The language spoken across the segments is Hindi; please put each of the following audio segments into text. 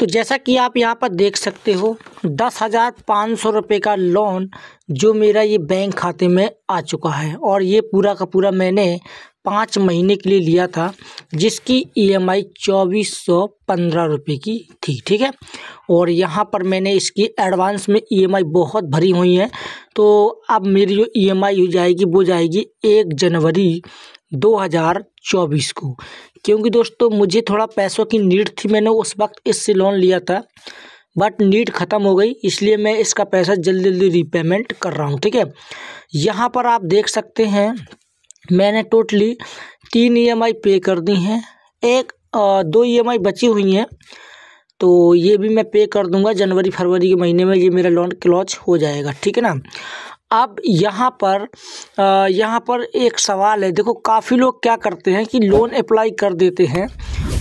तो जैसा कि आप यहाँ पर देख सकते हो दस हज़ार पाँच सौ रुपये का लोन जो मेरा ये बैंक खाते में आ चुका है और ये पूरा का पूरा मैंने पाँच महीने के लिए लिया था जिसकी ईएमआई e चौबीस सौ पंद्रह रुपये की थी ठीक है और यहाँ पर मैंने इसकी एडवांस में ईएमआई e बहुत भरी हुई है तो अब मेरी जो ईएमआई e हो जाएगी वो जाएगी एक जनवरी दो हज़ार चौबीस को क्योंकि दोस्तों मुझे थोड़ा पैसों की नीड थी मैंने उस वक्त इससे लोन लिया था बट नीड ख़त्म हो गई इसलिए मैं इसका पैसा जल्दी जल्दी रीपेमेंट कर रहा हूँ ठीक है यहाँ पर आप देख सकते हैं मैंने टोटली तीन ई e पे कर दी हैं एक आ, दो ई e बची हुई हैं तो ये भी मैं पे कर दूंगा जनवरी फरवरी के महीने में ये मेरा लोन क्लॉज हो जाएगा ठीक है ना अब यहाँ पर यहाँ पर एक सवाल है देखो काफ़ी लोग क्या करते हैं कि लोन अप्लाई कर देते हैं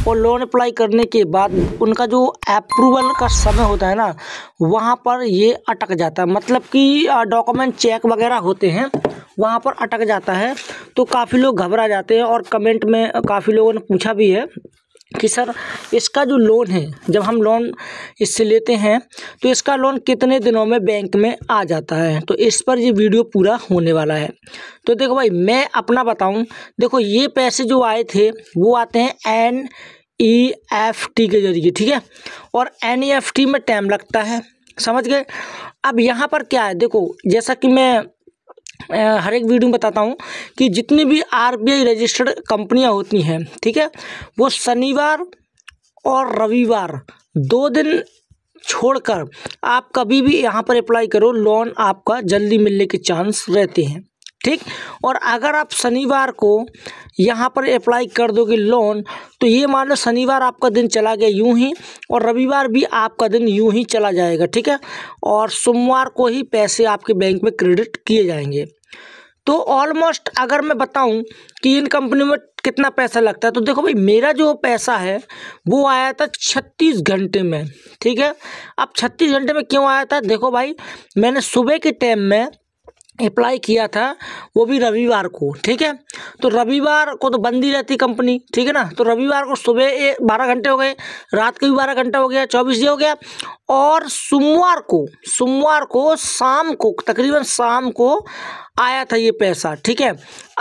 और लोन अप्लाई करने के बाद उनका जो अप्रूवल का समय होता है ना वहाँ पर ये अटक जाता है मतलब कि डॉक्यूमेंट चेक वगैरह होते हैं वहाँ पर अटक जाता है तो काफ़ी लोग घबरा जाते हैं और कमेंट में काफ़ी लोगों ने पूछा भी है कि सर इसका जो लोन है जब हम लोन इससे लेते हैं तो इसका लोन कितने दिनों में बैंक में आ जाता है तो इस पर ये वीडियो पूरा होने वाला है तो देखो भाई मैं अपना बताऊं देखो ये पैसे जो आए थे वो आते हैं एन ई एफ टी के जरिए ठीक है और एन ई एफ टी में टाइम लगता है समझ गए अब यहाँ पर क्या है देखो जैसा कि मैं हर एक वीडियो में बताता हूँ कि जितनी भी आर रजिस्टर्ड कंपनियाँ होती हैं ठीक है वो शनिवार और रविवार दो दिन छोड़कर आप कभी भी यहाँ पर अप्लाई करो लोन आपका जल्दी मिलने के चांस रहते हैं ठीक और अगर आप शनिवार को यहाँ पर अप्लाई कर दोगे लोन तो ये मान लो शनिवार आपका दिन चला गया यूं ही और रविवार भी आपका दिन यूं ही चला जाएगा ठीक है और सोमवार को ही पैसे आपके बैंक में क्रेडिट किए जाएंगे तो ऑलमोस्ट अगर मैं बताऊं कि इन कंपनी में कितना पैसा लगता है तो देखो भाई मेरा जो पैसा है वो आया था छत्तीस घंटे में ठीक है अब छत्तीस घंटे में क्यों आया था देखो भाई मैंने सुबह के टाइम में अप्लाई किया था वो भी रविवार को ठीक है तो रविवार को तो बंद ही रहती कंपनी ठीक है ना तो रविवार को सुबह बारह घंटे हो गए रात को भी बारह घंटा हो गया चौबीस हो गया और सोमवार को सोमवार को शाम को तकरीबन शाम को आया था ये पैसा ठीक है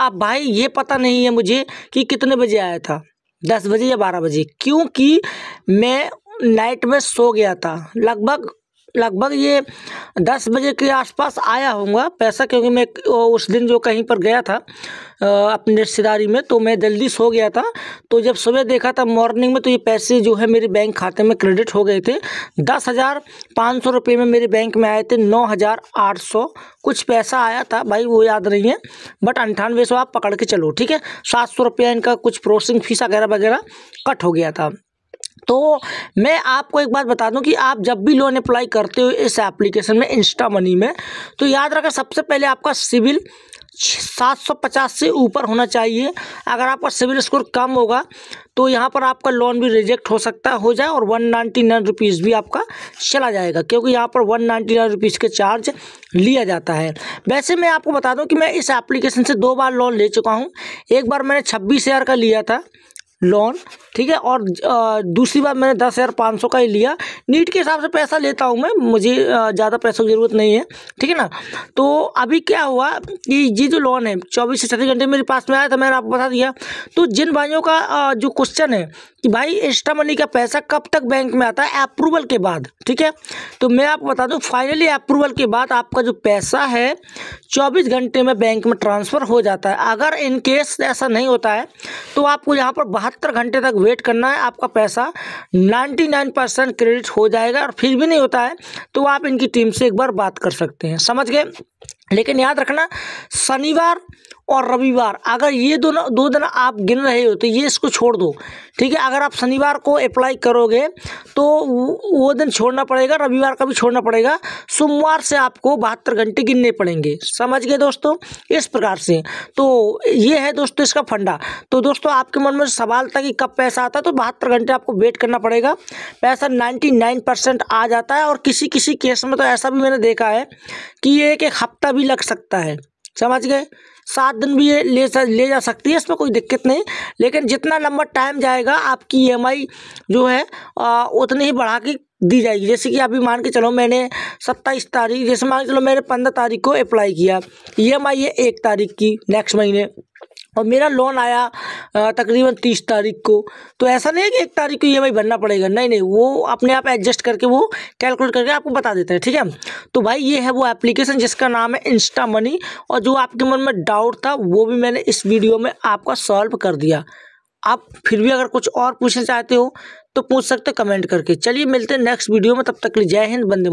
अब भाई ये पता नहीं है मुझे कि कितने बजे आया था दस बजे या बारह बजे क्योंकि मैं नाइट में सो गया था लगभग लगभग ये दस बजे के आसपास आया होऊंगा पैसा क्योंकि मैं उस दिन जो कहीं पर गया था अपने रिश्तेदारी में तो मैं जल्दी सो गया था तो जब सुबह देखा था मॉर्निंग में तो ये पैसे जो है मेरे बैंक खाते में क्रेडिट हो गए थे दस हज़ार पाँच सौ रुपये में मेरे बैंक में आए थे नौ हज़ार आठ सौ कुछ पैसा आया था भाई वो याद नहीं है बट अंठानवे सौ आप पकड़ के चलो ठीक है सात सौ रुपया इनका कुछ प्रोसेसिंग फीस वगैरह वगैरह कट हो गया था तो मैं आपको एक बात बता दूं कि आप जब भी लोन अप्लाई करते हो इस एप्लीकेशन में इंस्टा मनी में तो याद रखें सबसे पहले आपका सिविल सात सौ पचास से ऊपर होना चाहिए अगर आपका सिविल स्कोर कम होगा तो यहाँ पर आपका लोन भी रिजेक्ट हो सकता हो जाए और वन नाइन्टी नाइन रुपीज़ भी आपका चला जाएगा क्योंकि यहाँ पर वन नाइन्टी नाइन रुपीज़ के चार्ज लिया जाता है वैसे मैं आपको बता दूँ कि मैं इस एप्लीकेशन से दो बार लोन ले चुका हूँ एक बार मैंने छब्बीस हज़ार का लिया था लोन ठीक है और दूसरी बार मैंने दस हज़ार पाँच सौ का ही लिया नीट के हिसाब से पैसा लेता हूँ मैं मुझे ज़्यादा पैसों की ज़रूरत नहीं है ठीक है ना तो अभी क्या हुआ कि ये जो लोन है चौबीस से छत्तीस घंटे मेरे पास में आया था मैंने आपको बता दिया तो जिन भाइयों का जो क्वेश्चन है कि भाई एक्स्ट्रा मनी का पैसा कब तक बैंक में आता है अप्रूवल के बाद ठीक है तो मैं आपको बता दूँ फाइनली अप्रूवल के बाद आपका जो पैसा है चौबीस घंटे में बैंक में ट्रांसफ़र हो जाता है अगर इनकेस ऐसा नहीं होता है तो आपको यहाँ पर बाहर बहत्तर घंटे तक वेट करना है आपका पैसा 99 परसेंट क्रेडिट हो जाएगा और फिर भी नहीं होता है तो आप इनकी टीम से एक बार बात कर सकते हैं समझ गए लेकिन याद रखना शनिवार और रविवार अगर ये दोनों दो दिन आप गिन रहे हो तो ये इसको छोड़ दो ठीक है अगर आप शनिवार को अप्लाई करोगे तो वो दिन छोड़ना पड़ेगा रविवार का भी छोड़ना पड़ेगा सोमवार से आपको बहत्तर घंटे गिनने पड़ेंगे समझ गए दोस्तों इस प्रकार से तो ये है दोस्तों इसका फंडा तो दोस्तों आपके मन में सवाल था कि कब पैसा आता है तो बहत्तर घंटे आपको वेट करना पड़ेगा पैसा नाइन्टी आ जाता है और किसी किसी केस में तो ऐसा भी मैंने देखा है कि एक एक हफ्ता भी लग सकता है समझ गए सात दिन भी ले सा, ले जा सकती है इसमें कोई दिक्कत नहीं लेकिन जितना लंबा टाइम जाएगा आपकी ई जो है आ, उतनी ही बढ़ा के दी जाएगी जैसे कि अभी मान के चलो मैंने सत्ताईस तारीख जैसे मान के चलो मैंने पंद्रह तारीख को अप्लाई किया ई एम आई है एक तारीख की नेक्स्ट महीने और मेरा लोन आया तकरीबन तीस तारीख को तो ऐसा नहीं है कि एक तारीख को ई एम भरना पड़ेगा नहीं नहीं वो अपने आप एडजस्ट करके वो कैलकुलेट करके आपको बता देता है ठीक है तो भाई ये है वो एप्लीकेशन जिसका नाम है इंस्टा मनी और जो आपके मन में डाउट था वो भी मैंने इस वीडियो में आपका सॉल्व कर दिया आप फिर भी अगर कुछ और पूछना चाहते हो तो पूछ सकते हो कमेंट करके चलिए मिलते हैं नेक्स्ट वीडियो में तब तक के लिए जय हिंद बंदे